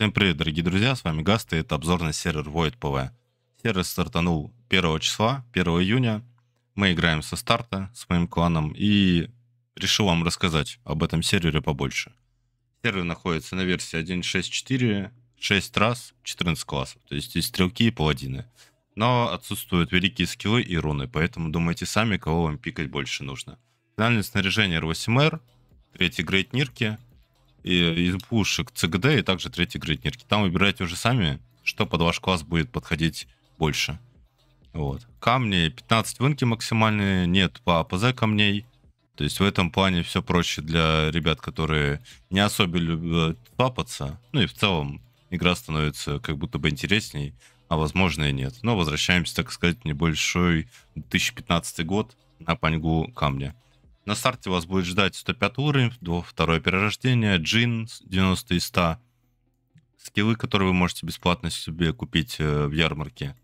Всем привет, дорогие друзья, с вами Гаст, и это обзорный сервер Void PV. Сервер стартанул 1 числа, 1 июня. Мы играем со старта с моим кланом, и решил вам рассказать об этом сервере побольше. Сервер находится на версии 1.6.4, 6 раз, 14 классов, то есть есть стрелки, и паладины. Но отсутствуют великие скиллы и руны, поэтому думайте сами, кого вам пикать больше нужно. Финальное снаряжение R8R, третий грейт нирки, из пушек ЦГД и также третьей гранитнирки. Там выбирайте уже сами, что под ваш класс будет подходить больше. Вот. Камни 15 вынки максимальные, нет по АПЗ камней. То есть в этом плане все проще для ребят, которые не особо любят папаться. Ну и в целом игра становится как будто бы интересней, а возможно и нет. Но возвращаемся, так сказать, в небольшой 2015 год на паньгу камня. На старте вас будет ждать 105 уровень, второе перерождение, джин 90 и 100, скиллы, которые вы можете бесплатно себе купить э, в ярмарке.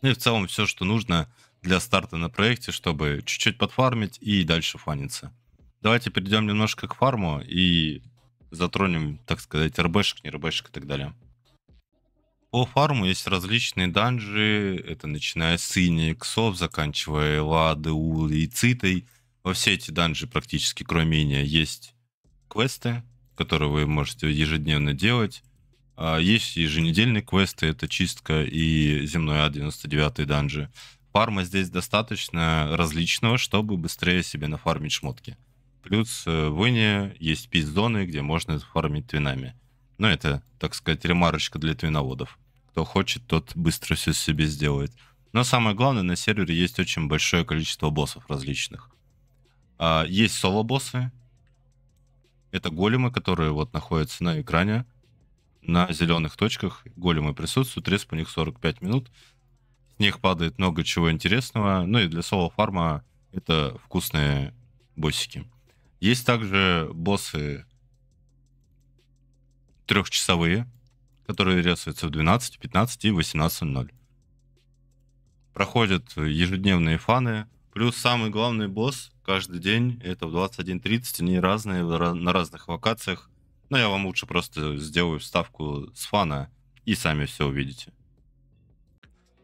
Ну и в целом все, что нужно для старта на проекте, чтобы чуть-чуть подфармить и дальше фаниться. Давайте перейдем немножко к фарму и затронем, так сказать, РБшек, не РБшек и так далее. По фарму есть различные данжи, это начиная с Ини, Иксов, заканчивая Лады, Улы и Цитой – во все эти данжи практически, кроме Иния, есть квесты, которые вы можете ежедневно делать. А есть еженедельные квесты, это чистка и земной А99 данжи. Фарма здесь достаточно различного, чтобы быстрее себе нафармить шмотки. Плюс э, в Ине есть пиздоны, где можно фармить твинами. Но ну, это, так сказать, ремарочка для твиноводов. Кто хочет, тот быстро все себе сделает. Но самое главное, на сервере есть очень большое количество боссов различных. А, есть соло-боссы. Это големы, которые вот находятся на экране. На зеленых точках големы присутствуют. рез у них 45 минут. С них падает много чего интересного. Ну и для соло-фарма это вкусные боссики. Есть также боссы трехчасовые, которые резаются в 12, 15 и 18.00. Проходят ежедневные фаны, Плюс самый главный босс каждый день, это в 21.30, они разные, на разных локациях. Но я вам лучше просто сделаю вставку с фана, и сами все увидите.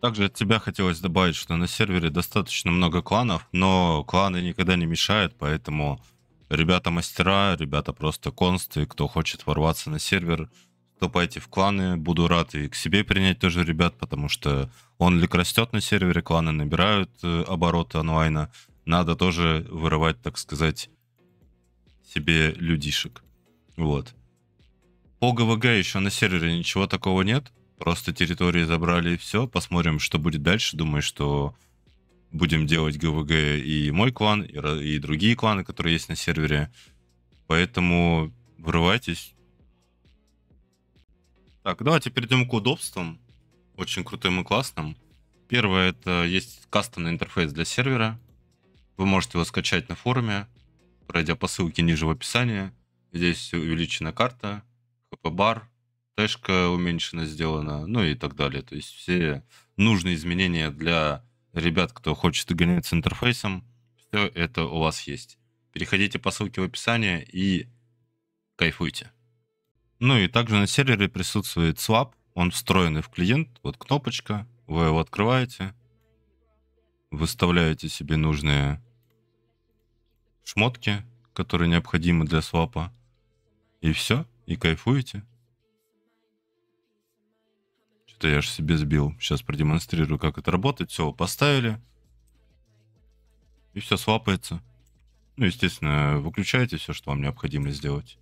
Также от тебя хотелось добавить, что на сервере достаточно много кланов, но кланы никогда не мешают, поэтому ребята мастера, ребята просто консты, кто хочет ворваться на сервер, вступайте в кланы, буду рад и к себе принять тоже ребят, потому что онлик растет на сервере, кланы набирают э, обороты онлайна, надо тоже вырывать, так сказать, себе людишек. Вот. По ГВГ еще на сервере ничего такого нет, просто территории забрали и все, посмотрим, что будет дальше, думаю, что будем делать ГВГ и мой клан, и, и другие кланы, которые есть на сервере, поэтому вырывайтесь, так, давайте перейдем к удобствам. Очень крутым и классным. Первое, это есть кастомный интерфейс для сервера. Вы можете его скачать на форуме, пройдя по ссылке ниже в описании. Здесь увеличена карта, хп-бар, тэшка уменьшена сделана, ну и так далее. То есть все нужные изменения для ребят, кто хочет гонять с интерфейсом, все это у вас есть. Переходите по ссылке в описании и кайфуйте. Ну и также на сервере присутствует swap, он встроенный в клиент, вот кнопочка, вы его открываете, выставляете себе нужные шмотки, которые необходимы для свапа, и все, и кайфуете. Что-то я же себе сбил. Сейчас продемонстрирую, как это работает. Все, поставили. И все свапается. Ну, естественно, выключаете все, что вам необходимо сделать.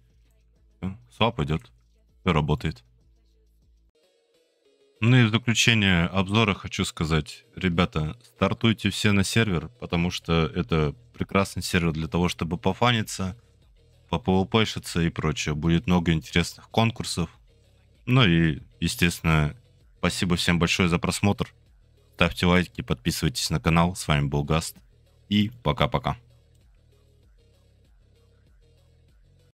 Свап идет. Все работает. Ну и в заключение обзора хочу сказать, ребята, стартуйте все на сервер, потому что это прекрасный сервер для того, чтобы пофаниться, попвпшиться и прочее. Будет много интересных конкурсов. Ну и, естественно, спасибо всем большое за просмотр. Ставьте лайки, подписывайтесь на канал. С вами был Гаст. И пока-пока.